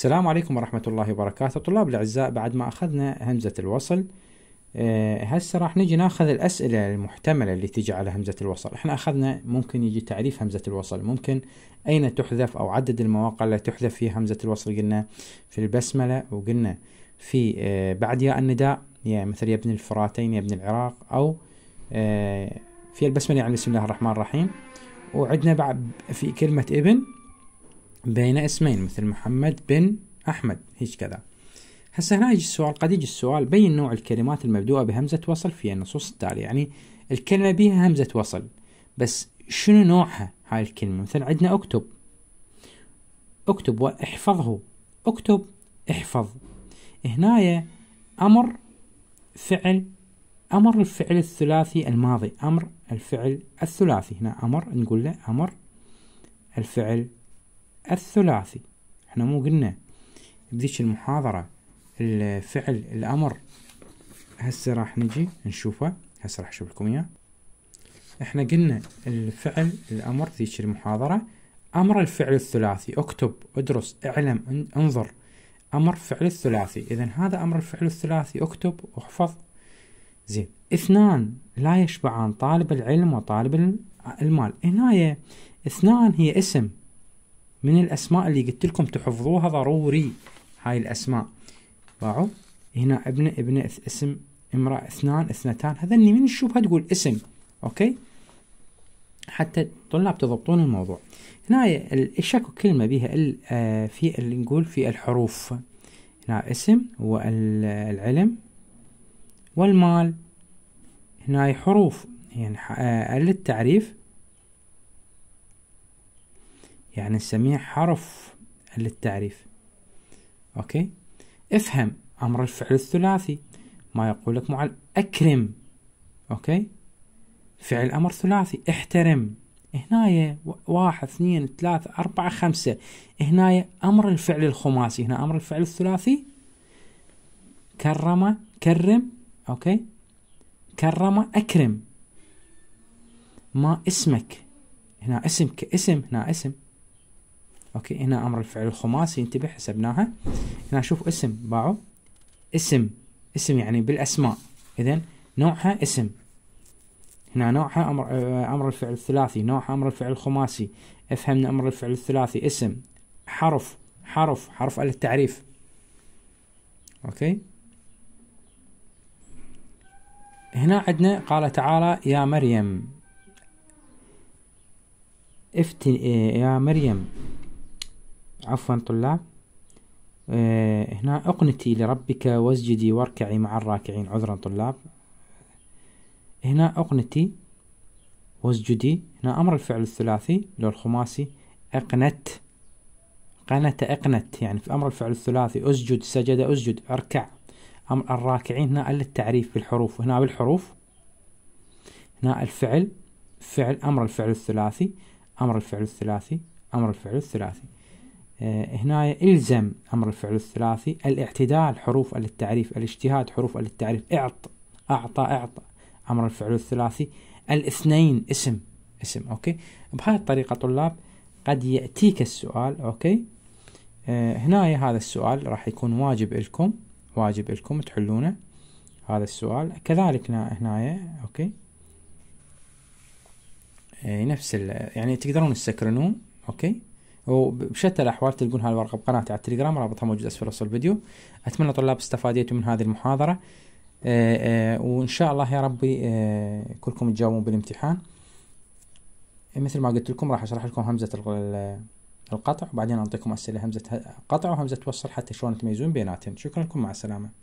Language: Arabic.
السلام عليكم ورحمة الله وبركاته طلاب الأعزاء بعد ما أخذنا همزة الوصل آه، هسه راح نجي ناخذ الأسئلة المحتملة اللي تجي على همزة الوصل احنا أخذنا ممكن يجي تعريف همزة الوصل ممكن أين تحذف أو عدد المواقع اللي تحذف فيها همزة الوصل قلنا في البسملة وقلنا في آه، بعد ياء النداء يا مثل يا ابن الفراتين يا ابن العراق أو آه، في البسملة يعني بسم الله الرحمن الرحيم وعندنا بعد في كلمة ابن بين اسمين مثل محمد بن أحمد هيش كذا هسا هنا يجي السؤال قد يجي السؤال بين نوع الكلمات المبدوءة بهمزة وصل في النصوص التالية يعني الكلمة بها همزة وصل بس شنو نوعها هاي الكلمة مثلا عندنا اكتب اكتب واحفظه اكتب احفظ هنايا أمر فعل أمر الفعل الثلاثي الماضي أمر الفعل الثلاثي هنا أمر نقول له أمر الفعل الثلاثي احنا مو قلنا بذيش المحاضرة الفعل الأمر هسه راح نجي نشوفه هسه راح أشوف لكم إياه احنا قلنا الفعل الأمر ذيش المحاضرة أمر الفعل الثلاثي اكتب ادرس اعلم انظر أمر فعل الثلاثي إذا هذا أمر الفعل الثلاثي اكتب احفظ زين اثنان لا يشبعان طالب العلم وطالب المال هنايا اثنان هي اسم من الاسماء اللي قلت لكم تحفظوها ضروري هاي الاسماء باعوا هنا ابنه ابنه اسم امراه اثنان اثنتان هذني من تشوفها تقول اسم اوكي حتى الطلاب تضبطون الموضوع هنا الشكو كلمه بها آه، في اللي نقول في الحروف هنا اسم والعلم والمال هنا حروف يعني آه، للتعريف يعني السميع حرف للتعريف أوكي افهم أمر الفعل الثلاثي ما يقول لك معلم أكرم أوكي فعل أمر ثلاثي احترم هنا واحد اثنين ثلاثة أربعة خمسة هنا أمر الفعل الخماسي هنا أمر الفعل الثلاثي كرم كرم أوكي كرم أكرم ما اسمك هنا اسم كاسم هنا اسم اوكي هنا امر الفعل الخماسي انتبه حسبناها هنا شوف اسم باعو اسم اسم يعني بالاسماء اذا نوعها اسم هنا نوعها امر آه، امر الفعل الثلاثي نوعها امر الفعل الخماسي افهمنا امر الفعل الثلاثي اسم حرف حرف حرف على التعريف اوكي هنا عندنا قال تعالى يا مريم افتن آه، يا مريم عفوا طلاب آه، هنا أقنتي لربك واسجدي واركعي مع الراكعين عذرا طلاب هنا أقنتي واسجدي هنا أمر الفعل الثلاثي لو الخماسي أقنت قنت أقنت يعني في أمر الفعل الثلاثي أسجد سجد أسجد أركع أمر الراكعين هنا التعريف بالحروف هنا بالحروف هنا الفعل فعل أمر الفعل الثلاثي أمر الفعل الثلاثي أمر الفعل الثلاثي آه، هنا الزم امر الفعل الثلاثي الاعتدال حروف للتعريف الاجتهاد حروف للتعريف اعط اعطى اعطى امر الفعل الثلاثي الاثنين اسم اسم اوكي بهاي الطريقه طلاب قد ياتيك السؤال اوكي آه هنا هذا السؤال راح يكون واجب لكم واجب لكم تحلونه هذا السؤال كذلك هنا اوكي آه، نفس يعني تقدرون تسكرنون اوكي وبشتى الاحوال تلقون هاي الورقه بقناتي على التليجرام رابطها موجود اسفل وصف الفيديو اتمنى طلاب استفاديتوا من هذه المحاضره آه، آه، وان شاء الله يا ربي آه، كلكم تجاوبون بالامتحان مثل ما قلت لكم راح اشرح لكم همزه القطع وبعدين اعطيكم اسئله همزه قطع وهمزه وصل حتى شلون تميزون بيناتهم شكرا لكم مع السلامه